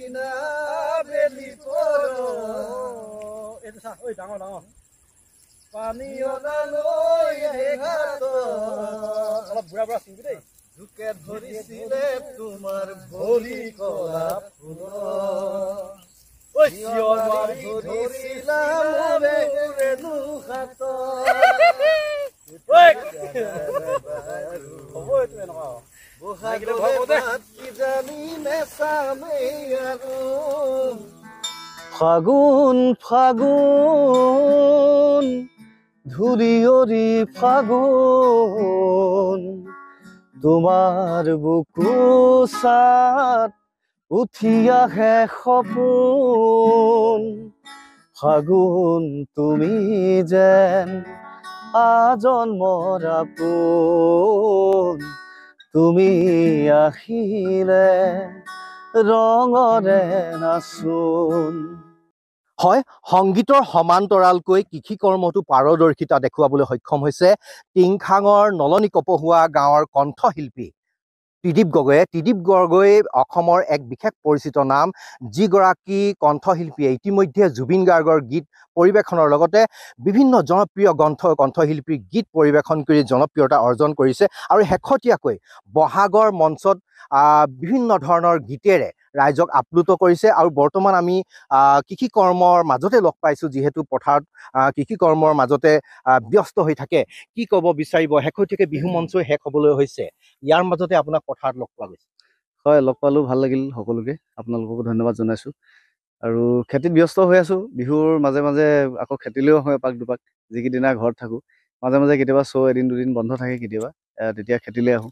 এইটো চা ঐ ডাঙৰ ডাঙৰ পানী অলপ বুঢ়া বুঢ়া চিনকি দেই জোকে ধৰিছিলে তোমাৰ ভৰি কলা ফুল ধৰিছিলা ফাগুন ফাগুন ধুরি অরি ফাগুন তোমার বুকু সাত উঠিয়াহে সপোন ফাগুন তুমি যেন আজন মরা তুমি আহিলে ৰঙৰে নাচোন হয় সংগীতৰ সমান্তৰালকৈ কৃষি কৰ্মটো পাৰদৰ্শিতা দেখুৱাবলৈ সক্ষম হৈছে টিংখাঙৰ নলনী কপহোৱা গাঁৱৰ কণ্ঠশিল্পী ত্ৰিদীপ গগৈয়ে ত্ৰিদীপ গগৈ অসমৰ এক বিশেষ পৰিচিত নাম যিগৰাকী কণ্ঠশিল্পীয়ে ইতিমধ্যে জুবিন গাৰ্গৰ গীত পৰিৱেশনৰ লগতে বিভিন্ন জনপ্ৰিয় গ্ৰন্থ কণ্ঠশিল্পীৰ গীত পৰিৱেশন কৰি জনপ্ৰিয়তা অৰ্জন কৰিছে আৰু শেহতীয়াকৈ বহাগৰ মঞ্চত বিভিন্ন ধৰণৰ গীতেৰে ৰাইজক আপ্লুত কৰিছে আৰু বৰ্তমান আমি কৃষি কৰ্মৰ মাজতে লগ পাইছোঁ যিহেতু পথাৰত কৃষি কৰ্মৰ মাজতে ব্যস্ত হৈ থাকে কি ক'ব বিচাৰিব শেষতীয়াকৈ বিহু মঞ্চই শেষ হ'বলৈ হৈছে ইয়াৰ মাজতে আপোনাক পথাৰত লগ পোৱা গৈছে হয় লগ পালোঁ ভাল লাগিল সকলোকে আপোনালোককো ধন্যবাদ জনাইছোঁ আৰু খেতিত ব্যস্ত হৈ আছোঁ বিহুৰ মাজে মাজে আকৌ খেতিলৈও হয় পাক দুপাক যিকেইদিনা ঘৰত থাকোঁ মাজে মাজে কেতিয়াবা চ' এদিন দুদিন বন্ধ থাকে কেতিয়াবা তেতিয়া খেতিলৈ আহোঁ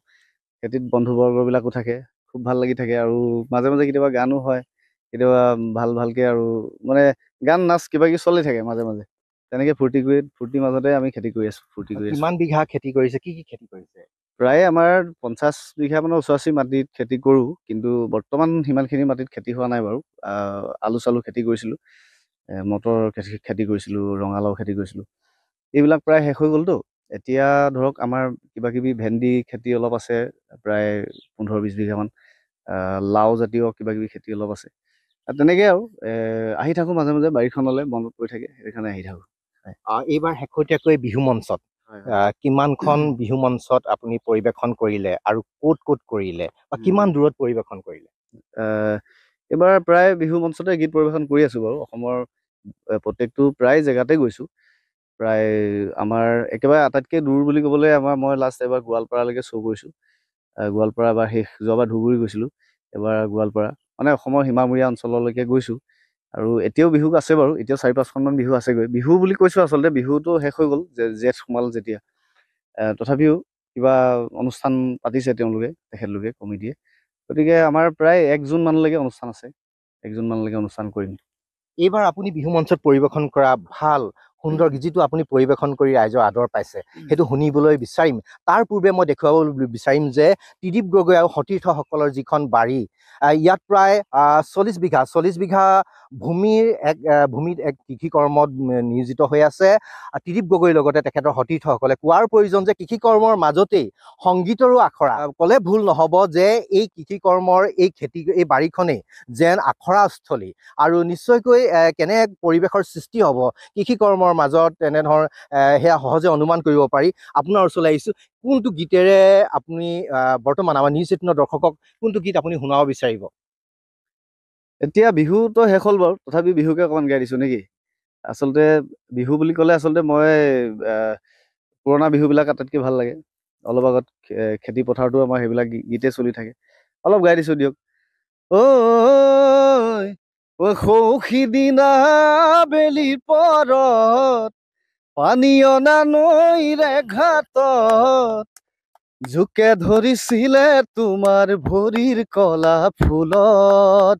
খেতিত বন্ধুবৰ্গবিলাকো থাকে খুব ভাল লাগি থাকে আৰু মাজে মাজে কেতিয়াবা গানো হয় কেতিয়াবা ভাল ভালকে আৰু মানে গান নাচ কিবা কিবি চলি থাকে মাজে মাজে তেনেকে ফূৰ্তি কৰি ফূৰ্তিৰ মাজতে আমি খেতি কৰি আছো ফূৰ্তি কৰি কিমান বিঘা খেতি কৰিছে কি কি খেতি কৰিছে প্ৰায়ে আমাৰ পঞ্চাছ বিঘা মানে ওচৰাচি মাটিত খেতি কৰোঁ কিন্তু বৰ্তমান সিমানখিনি মাটিত খেতি হোৱা নাই বাৰু আলু চালু খেতি কৰিছিলোঁ মটৰ খেতি খেতি কৰিছিলোঁ ৰঙালাও খেতি কৰিছিলোঁ এইবিলাক প্ৰায় শেষ হৈ গ'লতো এতিয়া ধৰক আমাৰ কিবা কিবি ভেন্দি খেতি অলপ আছে প্ৰায় পোন্ধৰ বিছ বিঘামান লাওজাতীয় কিবাকিবি খেতি অলপ আছে তেনেকৈ আৰু আহি থাকোঁ মাজে মাজে বাৰীখনলৈ মনত পৰি থাকে সেইকাৰণে আহি থাকোঁ এইবাৰ শেহতীয়াকৈ বিহু মঞ্চত কিমানখন বিহু মঞ্চত আপুনি পৰিৱেশন কৰিলে আৰু ক'ত ক'ত কৰিলে বা কিমান দূৰত পৰিৱেশন কৰিলে এইবাৰ প্ৰায় বিহু মঞ্চতে গীত পৰিৱেশন কৰি আছোঁ বাৰু অসমৰ প্ৰত্যেকটো প্ৰায় জেগাতে গৈছোঁ প্ৰায় আমাৰ একেবাৰে আটাইতকৈ দূৰ বুলি ক'বলৈ আমাৰ মই লাষ্ট এবাৰ গোৱালপাৰালৈকে শ্ব' কৰিছোঁ গোৱালপাৰা এবাৰ শেষ যোৱাবাৰ ধুবুৰী গৈছিলোঁ এবাৰ গোৱালপাৰা মানে অসমৰ সীমামূৰীয়া অঞ্চললৈকে গৈছোঁ আৰু এতিয়াও বিহু আছে বাৰু এতিয়াও চাৰি পাঁচখনমান বিহু আছেগৈ বিহু বুলি কৈছোঁ আচলতে বিহুটো শেষ হৈ গ'ল যে জেঠ সোমাল যেতিয়া তথাপিও কিবা অনুষ্ঠান পাতিছে তেওঁলোকে তেখেতলোকে কমিটিয়ে গতিকে আমাৰ প্ৰায় এক মানলৈকে অনুষ্ঠান আছে এক মানলৈকে অনুষ্ঠান কৰিম এইবাৰ আপুনি বিহু মঞ্চত পৰিৱেশন কৰা ভাল সুন্দৰ যিটো আপুনি পৰিৱেশন কৰি ৰাইজৰ আদৰ পাইছে সেইটো শুনিবলৈ বিচাৰিম তাৰ পূৰ্বে মই দেখুৱাব বিচাৰিম যে ত্ৰিদীপ গগৈ আৰু সতীৰ্থসকলৰ যিখন বাৰী ইয়াত প্ৰায় চল্লিছ বিঘা চল্লিছ বিঘা ভূমিৰ এক ভূমিত এক কৃষি কৰ্মত নিয়োজিত হৈ আছে ত্ৰিদীপ গগৈৰ লগতে তেখেতৰ সতীৰ্থসকলে কোৱাৰ প্ৰয়োজন যে কৃষি কৰ্মৰ মাজতেই সংগীতৰো আখৰা ক'লে ভুল নহ'ব যে এই কৃষি কৰ্মৰ এই খেতি এই বাৰীখনেই যেন আখৰাস্থলী আৰু নিশ্চয়কৈ কেনে পৰিৱেশৰ সৃষ্টি হ'ব কৃষি কৰ্ম অসমৰ মাজত তেনেধৰণ সেয়া সহজে অনুমান কৰিব পাৰি আপোনাৰ ওচৰলৈ আহিছোঁ কোনটো গীতেৰে আপুনি বৰ্তমান আমাৰ নিউজ এইটিনৰ দৰ্শকক কোনটো গীত আপুনি শুনাব বিচাৰিব এতিয়া বিহুতো শেষ হ'ল বাৰু তথাপি বিহুকে অকণমান গাই দিছোঁ নেকি আচলতে বিহু বুলি ক'লে আচলতে মই পুৰণা বিহুবিলাক আটাইতকৈ ভাল লাগে অলপ আগত খেতি পথাৰতো আমাৰ সেইবিলাক গীতে চলি থাকে অলপ গাই দিছোঁ দিয়ক অ' সৌসিদিনা বেলিৰ পৰত পানী অনা নৈৰে ঘাটত জোকে ধৰিছিলে তোমাৰ ভৰিৰ কলা ফুলত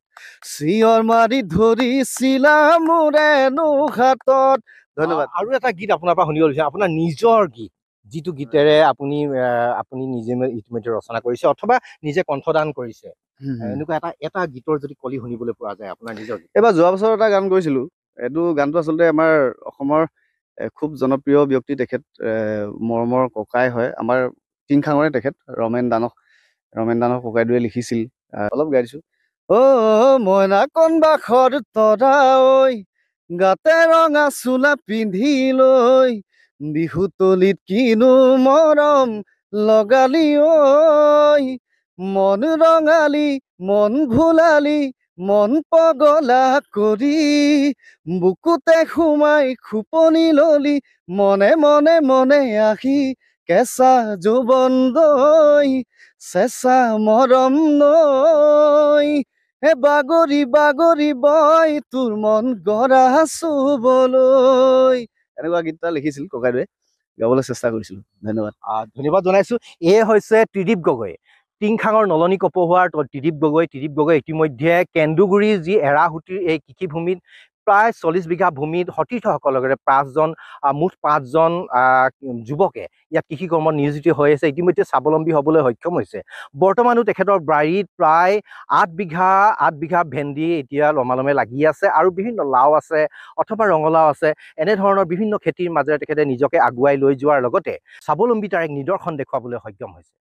চিঞৰ মাৰি ধৰিছিলা মোৰে নৌঘাটত ধন্যবাদ আৰু এটা গীত আপোনাৰ পৰা শুনিব লৈছে আপোনাৰ নিজৰ গীত যিটো গীতেৰে আপুনি আপুনি নিজে ইতিমধ্যে ৰচনা কৰিছে অথবা নিজে কণ্ঠদান কৰিছে এনেকুৱা এটা এটা গীতৰ যদি কলি শুনিবলৈ পোৱা যায় আপোনাৰ নিজৰ এবাৰ যোৱা বছৰ এটা গান কৰিছিলোঁ এইটো গানটো আচলতে আমাৰ অসমৰ খুব জনপ্ৰিয় ব্যক্তি তেখেত মৰমৰ ককাই হয় আমাৰ টিংখাঙৰে তেখেত ৰমেন দানক ৰমেন দানক ককাইদুৱে লিখিছিল অলপ গাই দিছোঁ অ মইনা কণ বাখৰ তদা গাতে ৰঙা চোলা পিন্ধি লৈ বিহুতলিত কিনো মৰম লগালি ঐ মন ৰঙালী মন ঘোলালি মন পগলা কৰি বুকুতে সুমাই খোপনি ললি মনে মনে মনে আহি কেঁচা যৌবন দৈ চেঁচা মৰম নৈ এ বাগৰি বাগৰি বই তোৰ মন গৰা চুবলৈ এনেকুৱা গীত এটা লিখিছিল ককাইদেৱে গাবলৈ চেষ্টা কৰিছিলোঁ ধন্যবাদ ধন্যবাদ জনাইছোঁ এয়ে হৈছে ত্ৰিদীপ গগৈয়ে টিংখাঙৰ নলনি কপহুৱাৰ ত্ৰিদীপ গগৈ ত্ৰিদীপ গগৈ ইতিমধ্যে কেন্দুগুৰি যি এৰাহুটিৰ এই কৃষিভূমিত প্ৰায় চল্লিছ বিঘা ভূমিত সতীৰ্থসকলকে পাঁচজন মুঠ পাঁচজন যুৱকে ইয়াত কৃষি কৰ্মত নিয়োজিত হৈ আছে ইতিমধ্যে স্বাৱলম্বী হ'বলৈ সক্ষম হৈছে বৰ্তমানো তেখেতৰ বাৰীত প্ৰায় আঠ বিঘা আঠ বিঘা ভেন্দি এতিয়া লমালমে লাগি আছে আৰু বিভিন্ন লাও আছে অথবা ৰঙালাও আছে এনেধৰণৰ বিভিন্ন খেতিৰ মাজেৰে তেখেতে নিজকে আগুৱাই লৈ যোৱাৰ লগতে স্বাৱলম্বিতাৰ এক নিদৰ্শন দেখুৱাবলৈ সক্ষম হৈছে